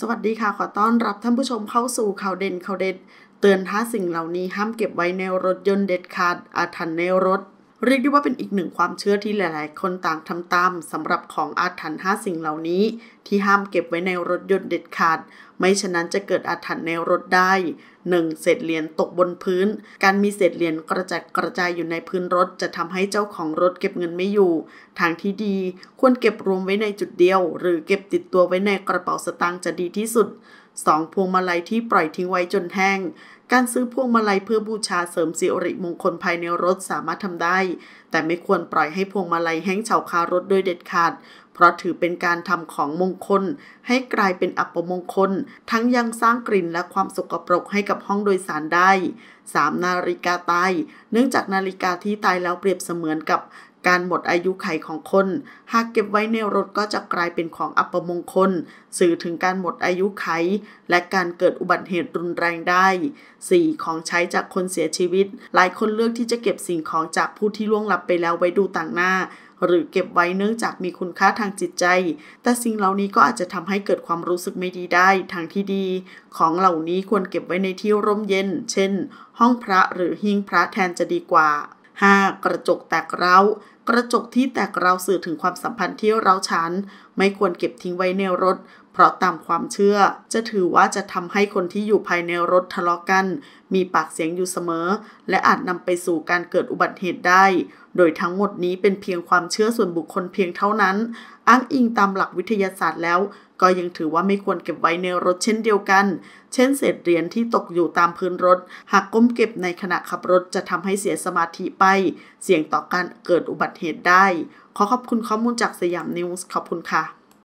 สวัสดีค่ะ ขอต้อนรับท่านผู้ชมเข้าสู่ข่าวเด่นข่าวเด็ด เตือนท้าสิ่งเหล่านี้ ห้ามเก็บไว้ในรถยนต์เด็ดขาด อาถรรพ์ในรถเรียกได้ว่าเป็นอีกหนึ่งความเชื่อที่หลายๆ คนต่างทำตามสำหรับของอาถรรพ์5สิ่งเหล่านี้ ที่ห้ามเก็บไว้ในรถยนต์เด็ดขาด ไม่ฉะนั้นจะเกิดอาถรรพ์ในรถได้ 1. เศษเหรียญตกบนพื้น การมีเศษเหรียญกระจัดกระจายอยู่ในพื้นรถจะทำให้เจ้าของรถเก็บเงินไม่อยู่ ทางที่ดีควรเก็บรวมไว้ในจุดเดียว หรือเก็บติดตัวไว้ในกระเป๋าสตางค์จะดีที่สุดสองพวงมาลัยที่ปล่อยทิ้งไว้จนแห้ง การซื้อพวงมาลัยเพื่อบูชาเสริมสิริมงคลภายในรถสามารถทำได้ แต่ไม่ควรปล่อยให้พวงมาลัยแห้งเฉาคารถโดยเด็ดขาด เพราะถือเป็นการทำของมงคล ให้กลายเป็นอัปมงคลทั้งยังสร้างกลิ่นและความสกปรกให้กับห้องโดยสารได้ 3. นาฬิกาตาย เนื่องจากนาฬิกาที่ตายแล้วเปรียบเสมือนกับการหมดอายุไขของคน หากเก็บไว้ในรถก็จะกลายเป็นของอัปมงคล สื่อถึงการหมดอายุไข และการเกิดอุบัติเหตุรุนแรงได้ 4. ของใช้จากคนเสียชีวิต หลายคนเลือกที่จะเก็บสิ่งของจากผู้ที่ล่วงลับไปแล้วไว้ดูต่างหน้า หรือเก็บไว้เนื่องจากมีคุณค่าทางจิตใจ แต่สิ่งเหล่านี้ก็อาจจะทำให้เกิดความรู้สึกไม่ดีได้ทางที่ดี ของเหล่านี้ควรเก็บไว้ในที่ร่มเย็น เช่น ห้องพระหรือหิ้งพระแทนจะดีกว่า 5. กระจกแตกเร้ากระจกที่แตกเร้าสื่อถึงความสัมพันธ์ที่เร้าฉันไม่ควรเก็บทิ้งไว้ในรถ เพราะตามความเชื่อจะถือว่าจะทำให้คนที่อยู่ภายในรถทะเลาะกัน มีปากเสียงอยู่เสมอ และอาจนำไปสู่การเกิดอุบัติเหตุได้ โดยทั้งหมดนี้เป็นเพียงความเชื่อส่วนบุคคลเพียงเท่านั้น อ้างอิงตามหลักวิทยาศาสตร์แล้วก็ยังถือว่าไม่ควรเก็บไว้ในรถเช่นเดียวกัน เช่นเศษเหรียญที่ตกอยู่ตามพื้นรถ หากก้มเก็บในขณะขับรถจะทำให้เสียสมาธิไป เสี่ยงต่อการเกิดอุบัติเหตุได้ ขอขอบคุณข้อมูลจากสยามนิวส์ ขอบคุณค่ะ